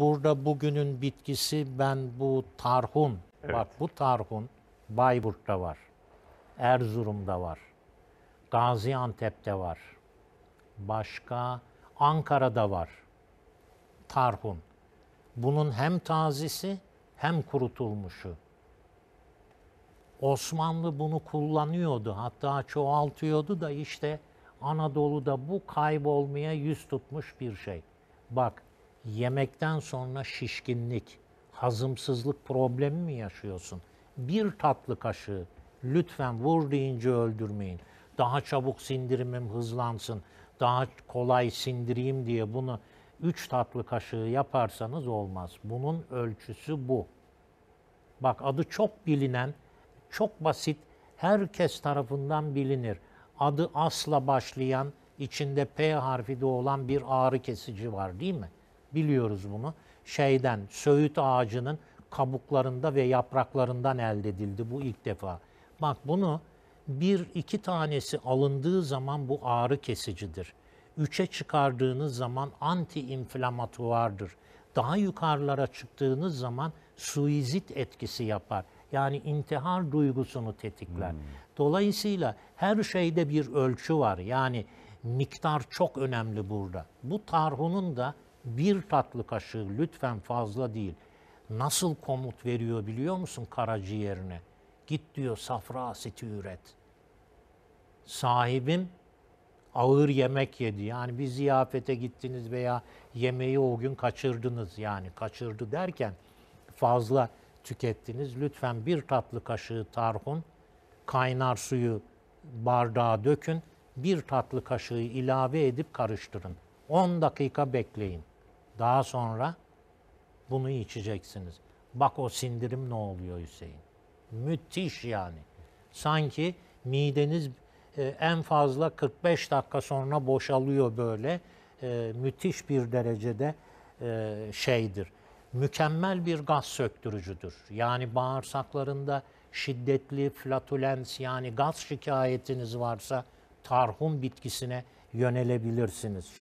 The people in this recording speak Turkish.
Burada bugünün bitkisi ben bu tarhun. Evet. Bak bu tarhun Bayburt'ta var. Erzurum'da var. Gaziantep'te var. Başka Ankara'da var. Tarhun. Bunun hem tazisi hem kurutulmuşu. Osmanlı bunu kullanıyordu. Hatta çoğaltıyordu da işte Anadolu'da bu kaybolmaya yüz tutmuş bir şey. Bak yemekten sonra şişkinlik, hazımsızlık problemi mi yaşıyorsun? Bir tatlı kaşığı lütfen vur deyince öldürmeyin. Daha çabuk sindirimim hızlansın, daha kolay sindireyim diye bunu üç tatlı kaşığı yaparsanız olmaz. Bunun ölçüsü bu. Bak adı çok bilinen, çok basit, herkes tarafından bilinir. Adı asla başlayan, içinde P harfi de olan bir ağrı kesici var değil mi? Biliyoruz bunu. Şeyden, söğüt ağacının kabuklarında ve yapraklarından elde edildi bu ilk defa. Bak bunu bir iki tanesi alındığı zaman bu ağrı kesicidir. Üçe çıkardığınız zaman anti-inflamatuvardır. Daha yukarılara çıktığınız zaman suizit etkisi yapar. Yani intihar duygusunu tetikler. Hmm. Dolayısıyla her şeyde bir ölçü var. Yani miktar çok önemli burada. Bu tarhunun da bir tatlı kaşığı lütfen fazla değil. Nasıl komut veriyor biliyor musun karaciğerine? Git diyor safra asiti üret. Sahibim ağır yemek yedi. Yani bir ziyafete gittiniz veya yemeği o gün kaçırdınız yani kaçırdı derken fazla tükettiniz. Lütfen bir tatlı kaşığı tarhun, kaynar suyu bardağa dökün, bir tatlı kaşığı ilave edip karıştırın. 10 dakika bekleyin. Daha sonra bunu içeceksiniz. Bak o sindirim ne oluyor Hüseyin. Müthiş yani. Sanki mideniz e, en fazla 45 dakika sonra boşalıyor böyle. E, müthiş bir derecede e, şeydir. Mükemmel bir gaz söktürücüdür. Yani bağırsaklarında şiddetli flatulens yani gaz şikayetiniz varsa tarhun bitkisine yönelebilirsiniz.